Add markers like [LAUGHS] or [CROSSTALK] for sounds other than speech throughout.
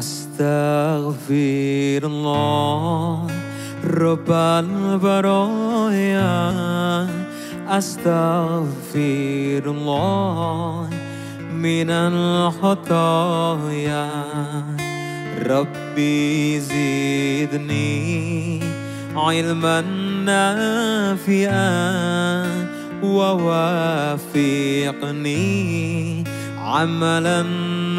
أستغفر الله رب البرايا أستغفر الله من الخطايا ربي زدني علما نافيا ووافقني عملا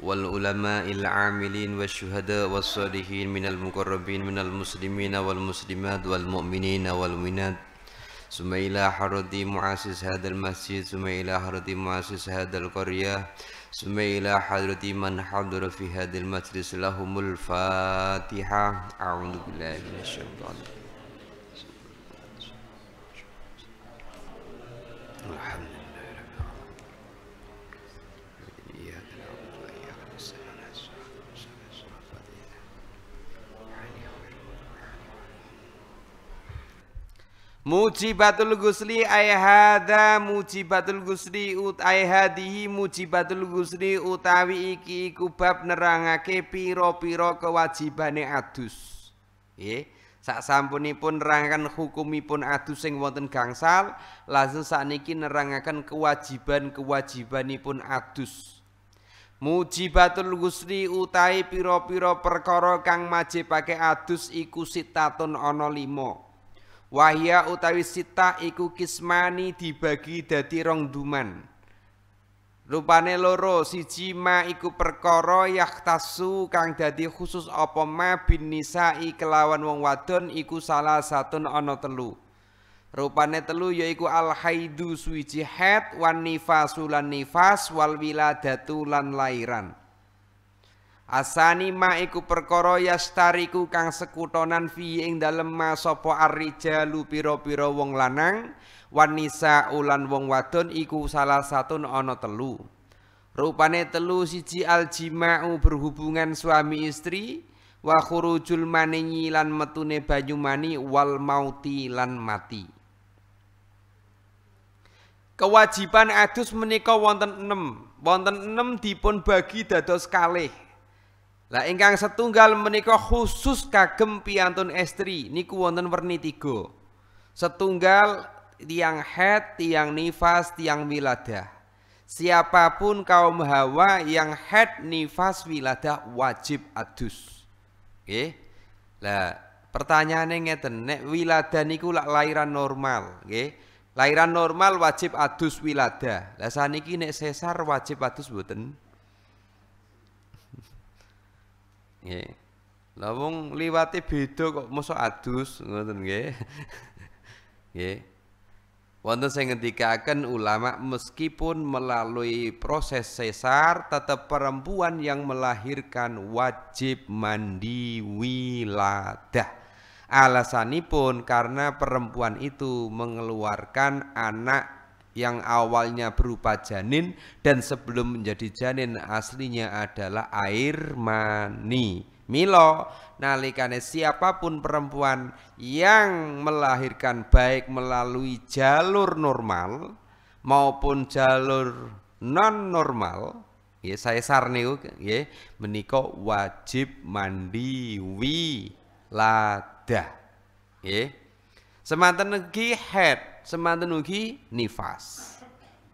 والعلماء العاملين والشهداء والصالحين من المقربين من المسلمين والمسلمات والمؤمنين والمؤمنات ثم إلى حرد مؤسس هذا المسجد ثم إلى حرد مؤسس هذا القرية ثم إلى حضرة من حضر في هذا المجلس لهم الفاتحة أعوذ بالله من الشيطان الحمد Mujibatul gusli ayahada hadha mujibatul gusli ut ay hadihi mujibatul gusli utawi iki iku bab nerangake piro pira kewajibane adus. Nggih. Sak sampunipun nerangaken hukumipun adus yang wonten gangsal, lajeng niki nerangaken kewajiban-kewajibanipun adus. Mujibatul gusli utai piro piro perkara kang majibake adus iku sitatun ana 5. Wahya utawi sita iku kismani dibagi dadi rong duman. Rupane loro siji ma iku perkara yaktasu kang dadi khusus apa ma bin nisa'i kelawan wong wadon iku salah satun ana telu. Rupane telu yaiku al haidu suwiji haid wan nifasu lan nifas wal wiladatu lan lairan. Asani ma iku perkara yastariku kang sekutonan fi ing dalem ma sapa arrijalu pira-pira wong lanang wanisa ulan wong wadon iku salah satu ana telu. Rupane telu siji aljima'u berhubungan suami istri wa khurujul maniyyi lan metune banyu mani wal mauti lan mati. Kewajiban adus menika wonten enam, Wonten enam dipun bagi dados kalih. Lah ingkang setunggal menika khusus kagem piantun estri niku wonten werni tiga. Setunggal tiang head, tiang nifas, tiang wiladah. Siapapun kaum hawa yang head, nifas, wiladah wajib adus. oke? Lah pertanyaane ngeten nek wiladah niku lak lahiran normal, oke? Lahiran normal wajib adus wiladah. Lah saniki nek sesar wajib adus mboten? Nggih. Lah wong liwati beda kok mosok adus ngoten nggih. [LAUGHS] Nggih. Wonten sing ngendikaken ulama meskipun melalui proses sesar tetap perempuan yang melahirkan wajib mandi wiladah. Alasanipun karena perempuan itu mengeluarkan anak yang awalnya berupa janin dan sebelum menjadi janin aslinya adalah air mani. Milo, nalikane siapapun perempuan yang melahirkan baik melalui jalur normal maupun jalur non normal, ya saya sarniu, ya meniko wajib mandi wilada. Ya. Semanten negi head semanten ugi nifas.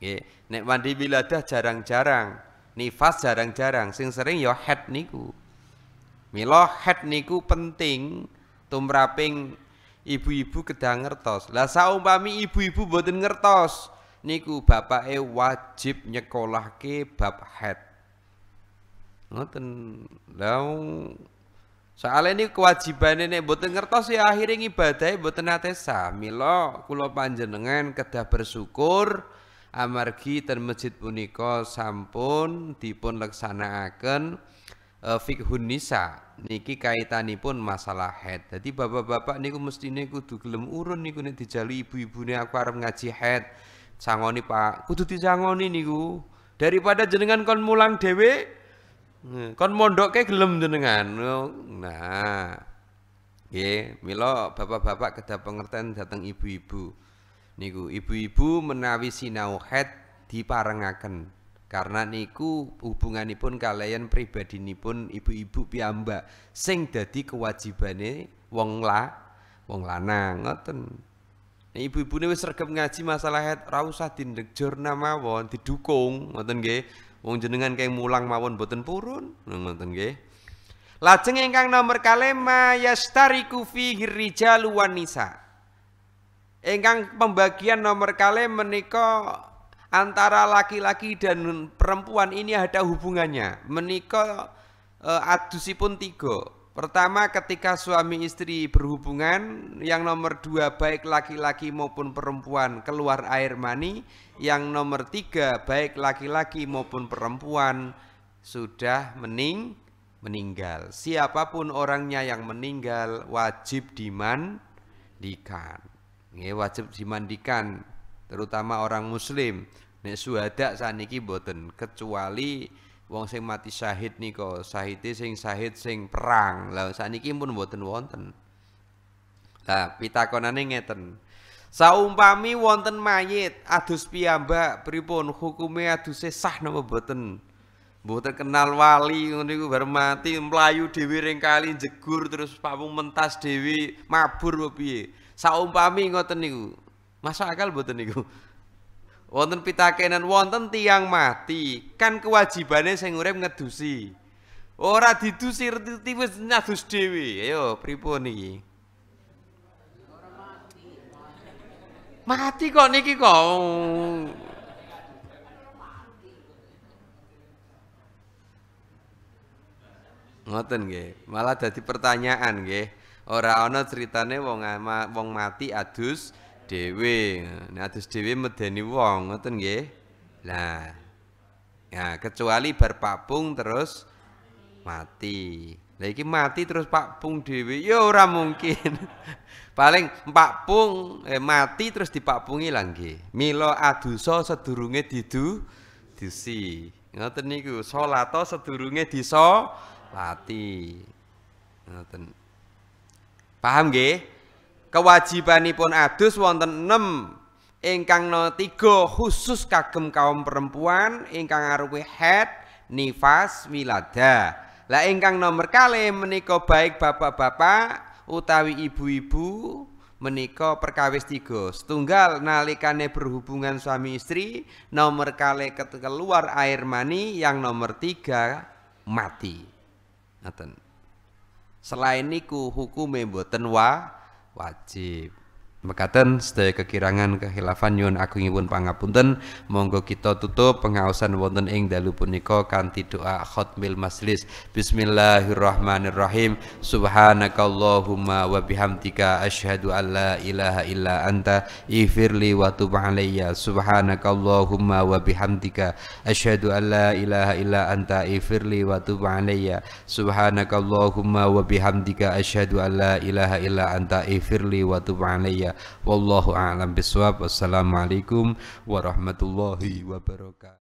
Nggih, nek mandi wiladah jarang-jarang, nifas jarang-jarang, sing sering ya head niku. Mila head niku penting tumraping ibu-ibu kedang ngertos. Lah saumpami ibu-ibu boten ngertos, niku bapake wajib nyekolahke bab head. Ngoten. Lah Soalnya ini kewajibannya ini buat ngertos ya akhirnya ngibadahi buat nate samilo kulo panjenengan kedah bersyukur amargi ten masjid punika sampun dipun laksanakaken uh, e, fikhun nisa niki kaitanipun masalah head. Jadi bapak-bapak niku mestine kudu gelem urun niku nih dijali ibu nih aku harap ngaji head. Sangoni Pak, kudu disangoni niku. Daripada jenengan kon mulang dewe Iya. Kon kayak gelem jenengan. Nah. ya milo bapak-bapak kedap pengertian datang ibu-ibu. Niku ibu-ibu menawi sinau head diparengaken karena niku hubunganipun kalian pribadi pun ibu-ibu piyambak sing dadi kewajibane wong la wong lanang ngoten. Nah, ibu nih wis regep ngaji masalah head rausah tindak jurnama mawon didukung ngoten nggih. Wong jenengan kayak mulang mawon boten purun, ngoten nggih. Lajeng ingkang nomor kalema yastariku fi rijalu wan nisa. Ingkang pembagian nomor kalem menika antara laki-laki dan perempuan ini ada hubungannya. Menika e, adusipun tiga. Pertama ketika suami istri berhubungan Yang nomor dua baik laki-laki maupun perempuan keluar air mani Yang nomor tiga baik laki-laki maupun perempuan Sudah mening meninggal Siapapun orangnya yang meninggal wajib dimandikan Ini Wajib dimandikan terutama orang muslim Nek suhada saniki boten kecuali wong sing mati syahid niko syahide sing syahid sing perang lha sakniki pun buatan wonten lah pitakonane ngeten saumpami wonten mayit adus piyambak pripun hukume aduse sah nama buatan buatan kenal wali ngono bermati melayu dewi mlayu dhewe jegur terus pamung mentas dewi mabur piye saumpami ngoten niku masa akal buatan niku wonten pitakenan wonten tiang mati kan kewajibannya sing urip ngedusi ora didusi wis nyadus dhewe ayo pripun iki mati kok niki kok ngoten nggih malah jadi pertanyaan nggih ora ana ceritane wong wong mati adus dhewe. Nek adus dhewe medeni wong, ngoten nggih. Lah. Ya, kecuali bar terus mati. Lah iki mati terus pakpung dhewe. Ya ora mungkin. [LAUGHS] Paling pakpung eh, mati terus dipakpungi lah nggih. Mila adusa sedurunge didu disi. Ngoten niku, salata sedurunge diso lati. Ngoten. Paham nggih? kewajibanipun adus wonten 6 ingkang no 3 khusus kagem kaum perempuan ingkang arupi head nifas wilada lah ingkang nomor kali menika baik bapak-bapak utawi ibu-ibu menika perkawis tiga setunggal nalikane berhubungan suami istri nomor kali keluar air mani yang nomor tiga mati Ngeten. selain niku hukume mboten wa wajib Mekaten sedaya kekirangan kehilafan nyuwun agungipun pangapunten monggo kita tutup pengaosan wonten ing dalu punika kanthi doa khatmil maslis Bismillahirrahmanirrahim Subhanakallahumma wa bihamdika asyhadu an la ilaha illa anta ighfirli wa tub alayya Subhanakallahumma wa bihamdika asyhadu an la ilaha illa anta ighfirli wa tub alayya Subhanakallahumma wa bihamdika asyhadu an la ilaha illa anta ighfirli wa tub alayya Wallahu a'lam bishawab. Wassalamualaikum warahmatullahi wabarakatuh.